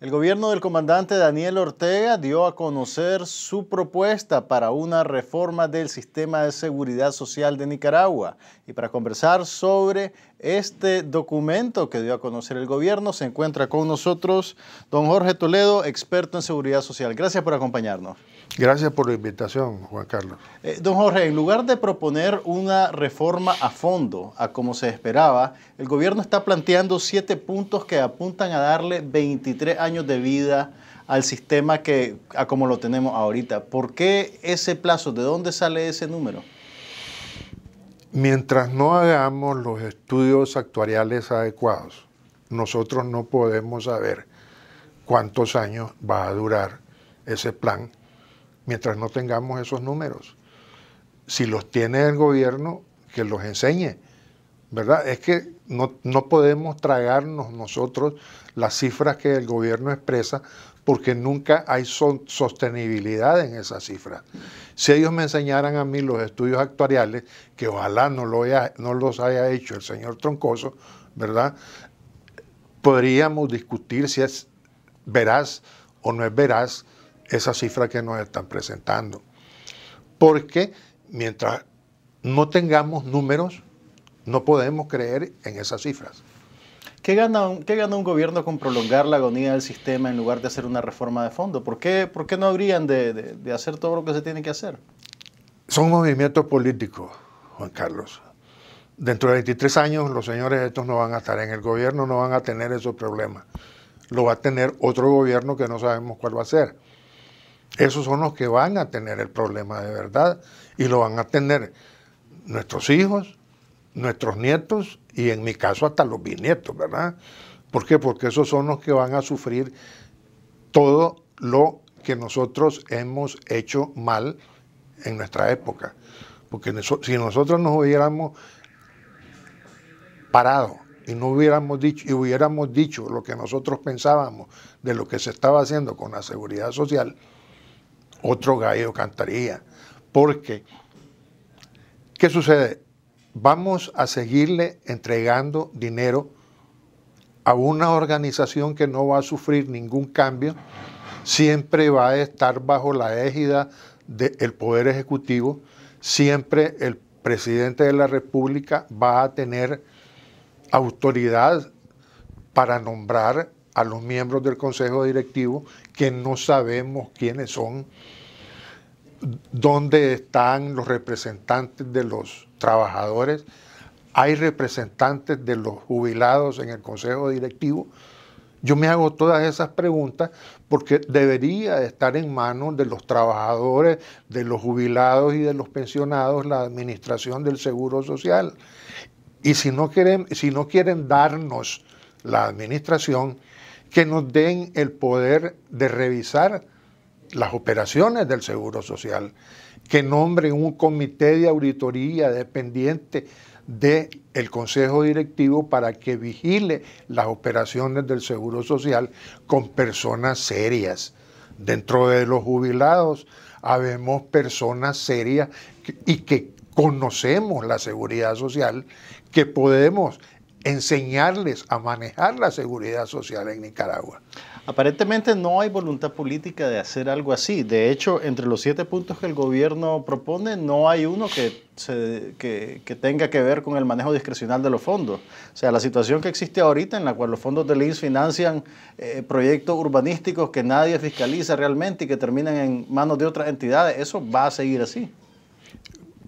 El gobierno del comandante Daniel Ortega dio a conocer su propuesta para una reforma del sistema de seguridad social de Nicaragua. Y para conversar sobre este documento que dio a conocer el gobierno, se encuentra con nosotros don Jorge Toledo, experto en seguridad social. Gracias por acompañarnos. Gracias por la invitación, Juan Carlos. Eh, don Jorge, en lugar de proponer una reforma a fondo, a como se esperaba, el gobierno está planteando siete puntos que apuntan a darle 23 años de vida al sistema que, a como lo tenemos ahorita. ¿Por qué ese plazo? ¿De dónde sale ese número? Mientras no hagamos los estudios actuariales adecuados, nosotros no podemos saber cuántos años va a durar ese plan mientras no tengamos esos números. Si los tiene el gobierno, que los enseñe. ¿Verdad? Es que no, podemos tragarnos nosotros las cifras que el gobierno expresa porque nunca hay sostenibilidad en esas cifras. Si ellos me enseñaran a mí los estudios actuariales, que ojalá no, lo no los haya hecho el señor Troncoso, ¿verdad? Podríamos discutir si es veraz o no es veraz esas cifras que nos están presentando. Porque mientras no tengamos números, no podemos creer en esas cifras. ¿Qué gana, un, gana un gobierno con prolongar la agonía del sistema en lugar de hacer una reforma de fondo? ¿Por qué, no habrían de, de hacer todo lo que se tiene que hacer? Son movimientos políticos, Juan Carlos. Dentro de 23 años los señores estos no van a estar en el gobierno, no van a tener esos problemas. Lo va a tener otro gobierno que no sabemos cuál va a ser esos son los que van a tener el problema de verdad y lo van a tener nuestros hijos, nuestros nietos y en mi caso hasta los bisnietos, ¿verdad? ¿Por qué? Porque esos son los que van a sufrir todo lo que nosotros hemos hecho mal en nuestra época. Porque si nosotros nos hubiéramos parado y no hubiéramos dicho, y hubiéramos dicho lo que nosotros pensábamos de lo que se estaba haciendo con la seguridad social, otro gallo cantaría. Porque, ¿qué sucede? Vamos a seguirle entregando dinero a una organización que no va a sufrir ningún cambio, siempre va a estar bajo la égida del Poder Ejecutivo, siempre el presidente de la República va a tener autoridad para nombrar a los miembros del Consejo Directivo que no sabemos quiénes son, dónde están los representantes de los trabajadores, hay representantes de los jubilados en el Consejo Directivo. Yo me hago todas esas preguntas porque debería estar en manos de los trabajadores, de los jubilados y de los pensionados la administración del Seguro Social. Y si no quieren, si no quieren darnos la administración, que nos den el poder de revisar las operaciones del Seguro Social, que nombren un comité de auditoría dependiente del Consejo Directivo para que vigile las operaciones del Seguro Social con personas serias. Dentro de los jubilados habemos personas serias y que conocemos la seguridad social, que podemos enseñarles a manejar la seguridad social en Nicaragua. Aparentemente no hay voluntad política de hacer algo así. De hecho, entre los siete puntos que el gobierno propone, no hay uno que, tenga que ver con el manejo discrecional de los fondos. O sea, la situación que existe ahorita en la cual los fondos del INS financian eh, proyectos urbanísticos que nadie fiscaliza realmente y que terminan en manos de otras entidades, eso va a seguir así.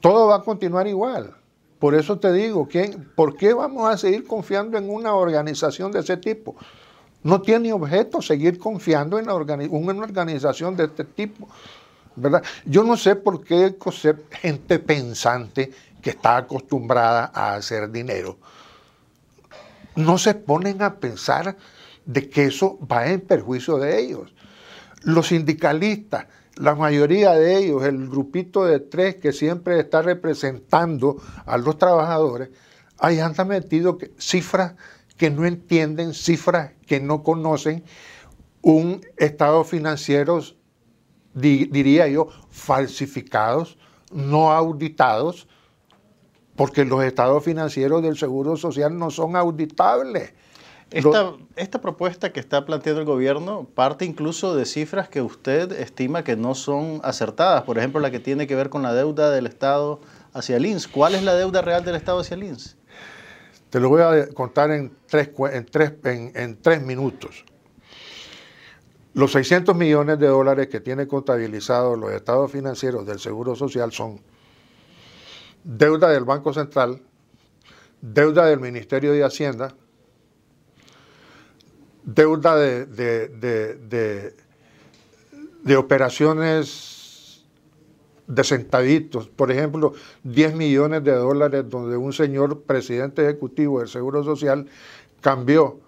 Todo va a continuar igual. Por eso te digo, ¿por qué vamos a seguir confiando en una organización de ese tipo? No tiene objeto seguir confiando en una organización de este tipo. ¿verdad? Yo no sé por qué gente pensante que está acostumbrada a hacer dinero no se ponen a pensar de que eso va en perjuicio de ellos. Los sindicalistas, la mayoría de ellos, el grupito de tres que siempre está representando a los trabajadores, ahí han metido cifras que no entienden, cifras que no conocen, un estado financiero, diría yo, falsificados, no auditados, porque los estados financieros del Seguro Social no son auditables. Esta, propuesta que está planteando el gobierno parte incluso de cifras que usted estima que no son acertadas, por ejemplo la que tiene que ver con la deuda del Estado hacia el INS. ¿Cuál es la deuda real del Estado hacia el INS? Te lo voy a contar en tres, en tres minutos. Los 600 millones de dólares que tiene contabilizados los estados financieros del Seguro Social son deuda del Banco Central, deuda del Ministerio de Hacienda, deuda de, de, operaciones de sentaditos, por ejemplo, 10 millones de dólares donde un señor presidente ejecutivo del Seguro Social cambió,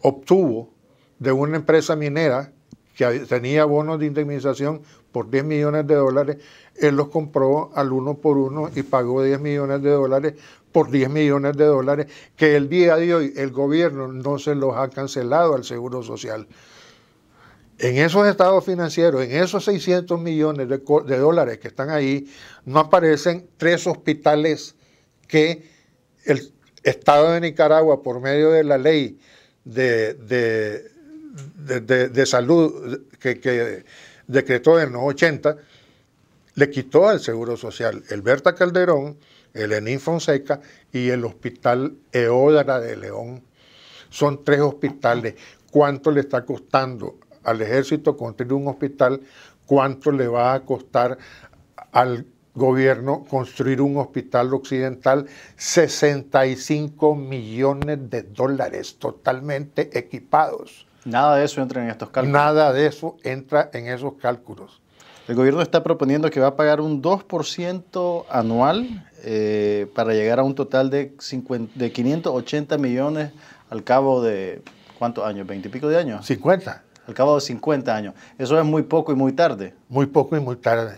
obtuvo de una empresa minera que tenía bonos de indemnización por 10 millones de dólares, él los compró al uno por uno y pagó 10 millones de dólares por 10 millones de dólares que el día de hoy el gobierno no se los ha cancelado al Seguro Social. En esos estados financieros, en esos 600 millones de, dólares que están ahí, no aparecen tres hospitales que el Estado de Nicaragua, por medio de la ley de, de, salud que, que, decretó en los 80, le quitó al Seguro Social. El Berta Calderón el Fonseca y el Hospital Eódara de León. Son tres hospitales. ¿Cuánto le está costando al ejército construir un hospital? ¿Cuánto le va a costar al gobierno construir un hospital occidental? 65 millones de dólares totalmente equipados. Nada de eso entra en estos cálculos. Nada de eso entra en esos cálculos. El gobierno está proponiendo que va a pagar un 2% anual eh, para llegar a un total de, de 580 millones al cabo de, ¿cuántos años? ¿20 y pico de años? 50. Al cabo de 50 años. Eso es muy poco y muy tarde. Muy poco y muy tarde.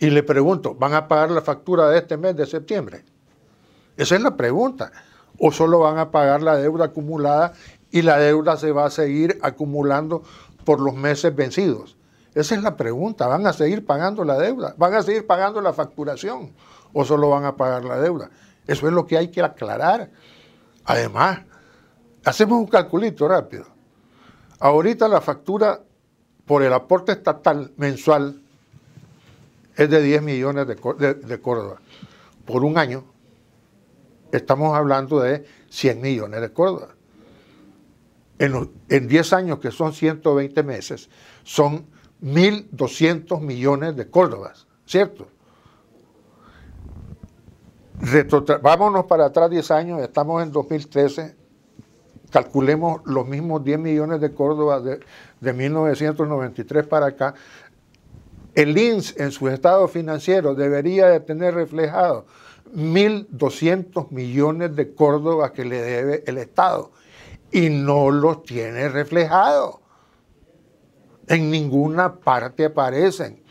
Y le pregunto, ¿van a pagar la factura de este mes de septiembre? Esa es la pregunta. ¿O solo van a pagar la deuda acumulada y la deuda se va a seguir acumulando por los meses vencidos? Esa es la pregunta. ¿Van a seguir pagando la deuda? ¿Van a seguir pagando la facturación? ¿O solo van a pagar la deuda? Eso es lo que hay que aclarar. Además, hacemos un calculito rápido. Ahorita la factura por el aporte estatal mensual es de 10 millones de, Córdoba. Por un año estamos hablando de 100 millones de Córdoba. En, en 10 años, que son 120 meses, son 1.200 millones de córdobas, ¿cierto? Vámonos para atrás 10 años, estamos en 2013, calculemos los mismos 10 millones de córdobas de, 1993 para acá, el INS en su estado financiero debería de tener reflejado 1.200 millones de córdobas que le debe el Estado y no los tiene reflejados. En ninguna parte aparecen.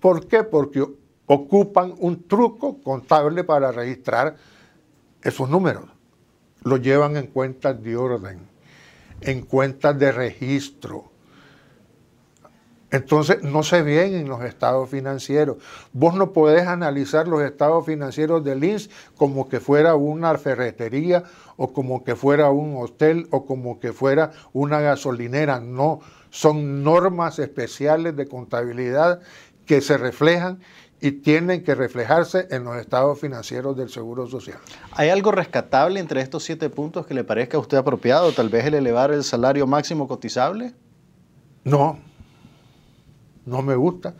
¿Por qué? Porque ocupan un truco contable para registrar esos números. Lo llevan en cuentas de orden, en cuentas de registro. Entonces no se ven en los estados financieros. Vos no podés analizar los estados financieros de INS como que fuera una ferretería o como que fuera un hotel o como que fuera una gasolinera. No, son normas especiales de contabilidad que se reflejan y tienen que reflejarse en los estados financieros del Seguro Social. ¿Hay algo rescatable entre estos siete puntos que le parezca a usted apropiado? ¿Tal vez el elevar el salario máximo cotizable? No, no me gusta,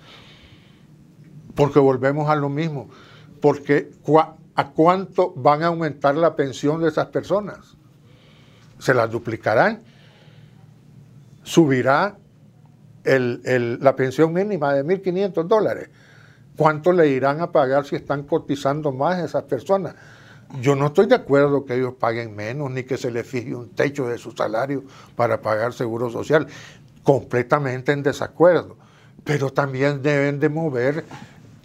porque volvemos a lo mismo, porque ¿a cuánto van a aumentar la pensión de esas personas? ¿Se las duplicarán? subirá la pensión mínima de 1.500 dólares. ¿Cuánto le irán a pagar si están cotizando más esas personas? Yo no estoy de acuerdo que ellos paguen menos ni que se les fije un techo de su salario para pagar seguro social. Completamente en desacuerdo. Pero también deben de mover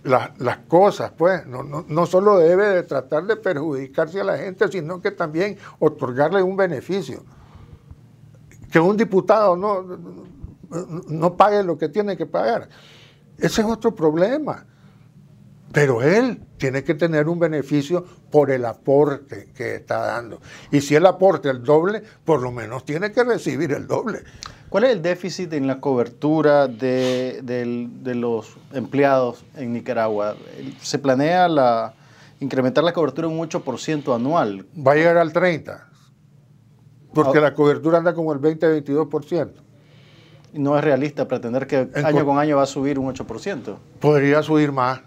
las cosas, pues. No, no, no, solo debe de tratar de perjudicarse a la gente, sino que también otorgarle un beneficio que un diputado no, no pague lo que tiene que pagar. Ese es otro problema. Pero él tiene que tener un beneficio por el aporte que está dando. Y si él aporta el doble, por lo menos tiene que recibir el doble. ¿Cuál es el déficit en la cobertura de, los empleados en Nicaragua? ¿Se planea la, incrementar la cobertura un 8% anual? Va a llegar al 30%. Porque ah. la cobertura anda como el 20-22%. No es realista pretender que año con año va a subir un 8%. Podría subir más.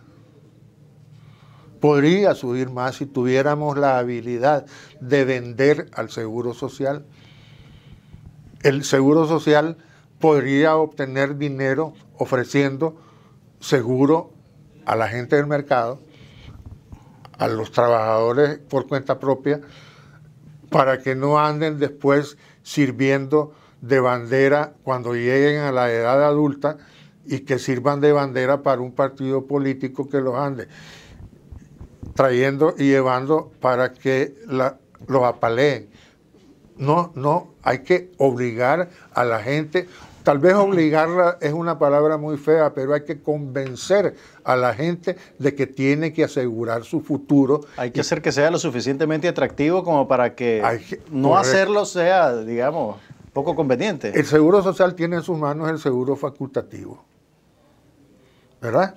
Podría subir más si tuviéramos la habilidad de vender al Seguro Social. El Seguro Social podría obtener dinero ofreciendo seguro a la gente del mercado, a los trabajadores por cuenta propia, para que no anden después sirviendo de bandera cuando lleguen a la edad adulta y que sirvan de bandera para un partido político que los ande trayendo y llevando para que los apaleen. No, no, hay que obligar a la gente Tal vez obligarla es una palabra muy fea, pero hay que convencer a la gente de que tiene que asegurar su futuro. Hay que hacer que sea lo suficientemente atractivo como para que, no hacerlo sea, digamos, poco conveniente. El Seguro Social tiene en sus manos el seguro facultativo. ¿Verdad?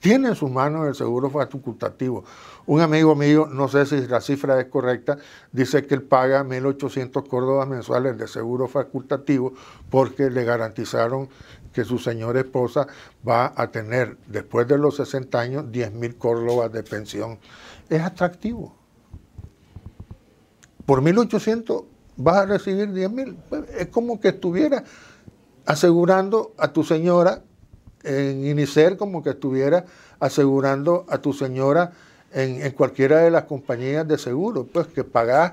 tiene en sus manos el seguro facultativo. Un amigo mío, no sé si la cifra es correcta, dice que él paga 1.800 córdobas mensuales de seguro facultativo porque le garantizaron que su señora esposa va a tener, después de los 60 años, 10.000 córdobas de pensión. Es atractivo. Por 1.800 vas a recibir 10.000. Pues, es como que estuviera asegurando a tu señora en Inicer como que estuviera asegurando a tu señora en, cualquiera de las compañías de seguro, pues que pagas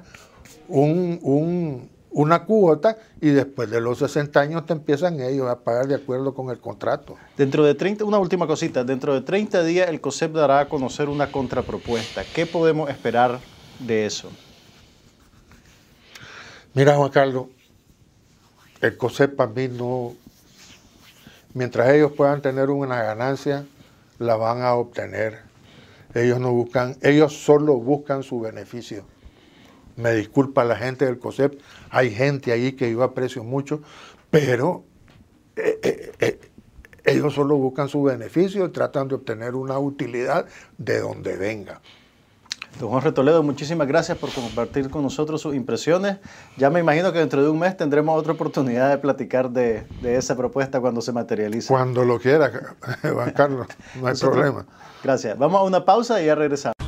una cuota y después de los 60 años te empiezan ellos a pagar de acuerdo con el contrato. Dentro de 30, una última cosita, dentro de 30 días el COSEP dará a conocer una contrapropuesta. ¿Qué podemos esperar de eso? Mira, Juan Carlos, el COSEP para mí no, Mientras ellos puedan tener una ganancia, la van a obtener. Ellos no buscan, ellos solo buscan su beneficio. Me disculpa la gente del COSEP, hay gente ahí que yo aprecio mucho, pero eh, eh, eh, ellos solo buscan su beneficio, y tratan de obtener una utilidad de donde venga. Don Juan Retoledo, muchísimas gracias por compartir con nosotros sus impresiones. Ya me imagino que dentro de un mes tendremos otra oportunidad de platicar de, esa propuesta cuando se materialice. Cuando lo quiera, Juan Carlos, no hay problema. Gracias. Vamos a una pausa y ya regresamos.